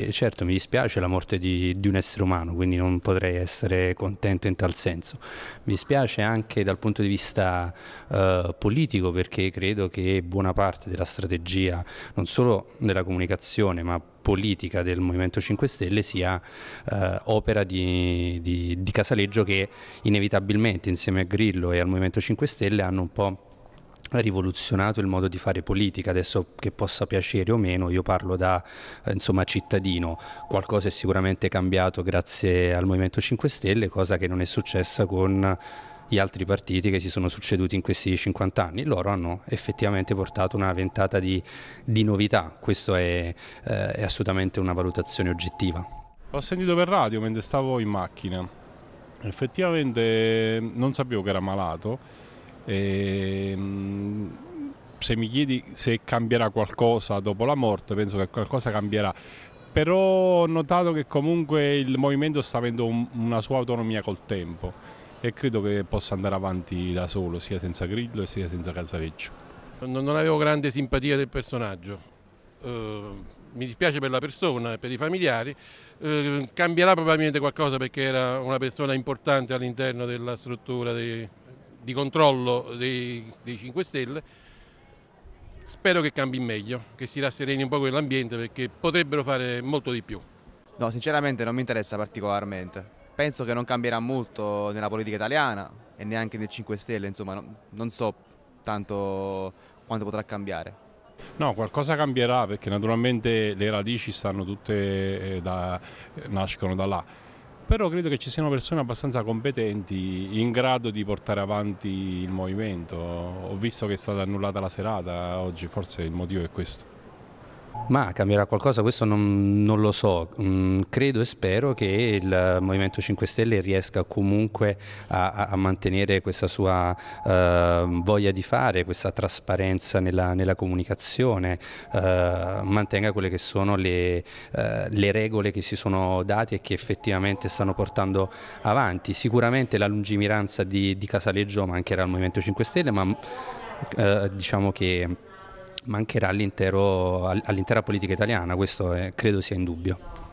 E eh, certo, mi dispiace la morte di, di, un essere umano, quindi non potrei essere contento in tal senso. Mi dispiace anche dal punto di vista eh, politico perché credo che buona parte della strategia, non solo della comunicazione, ma politica del Movimento 5 Stelle sia eh, opera di, di, di Casaleggio che inevitabilmente insieme a Grillo e al Movimento 5 Stelle hanno un po' rivoluzionato il modo di fare politica, adesso che possa piacere o meno, io parlo da eh, insomma, cittadino, qualcosa è sicuramente cambiato grazie al Movimento 5 Stelle, cosa che non è successa con gli altri partiti che si sono succeduti in questi 50 anni, loro hanno effettivamente portato una ventata di, di novità, questo è, eh, è assolutamente una valutazione oggettiva. Ho sentito per radio mentre stavo in macchina, effettivamente non sapevo che era malato, e, ehm, se mi chiedi se cambierà qualcosa dopo la morte, penso che qualcosa cambierà. Però ho notato che comunque il movimento sta avendo un, una sua autonomia col tempo e credo che possa andare avanti da solo, sia senza Grillo sia senza Calzareccio. Non, avevo grande simpatia del personaggio. Uh, mi dispiace per la persona e per i familiari, uh, cambierà probabilmente qualcosa perché era una persona importante all'interno della struttura dei, di controllo dei, dei 5 Stelle, spero che cambi meglio, che si rassereni un po' quell'ambiente perché potrebbero fare molto di più. No, sinceramente non mi interessa particolarmente. Penso che non cambierà molto nella politica italiana e neanche nel 5 Stelle, insomma, non, non so tanto quanto potrà cambiare. No, qualcosa cambierà perché naturalmente le radici stanno tutte eh, da, nascono da là però credo che ci siano persone abbastanza competenti in grado di portare avanti il movimento. Ho visto che è stata annullata la serata oggi, forse il motivo è questo. Ma cambierà qualcosa, questo non, non lo so. Mm, credo e spero che il Movimento 5 Stelle riesca comunque a, a mantenere questa sua uh, voglia di fare, questa trasparenza nella, nella comunicazione, uh, mantenga quelle che sono le, uh, le, regole che si sono date e che effettivamente stanno portando avanti. Sicuramente la lungimiranza di, di Casaleggio mancherà al Movimento 5 Stelle, ma diciamo che mancherà all'intera politica italiana, questo è, credo sia in dubbio.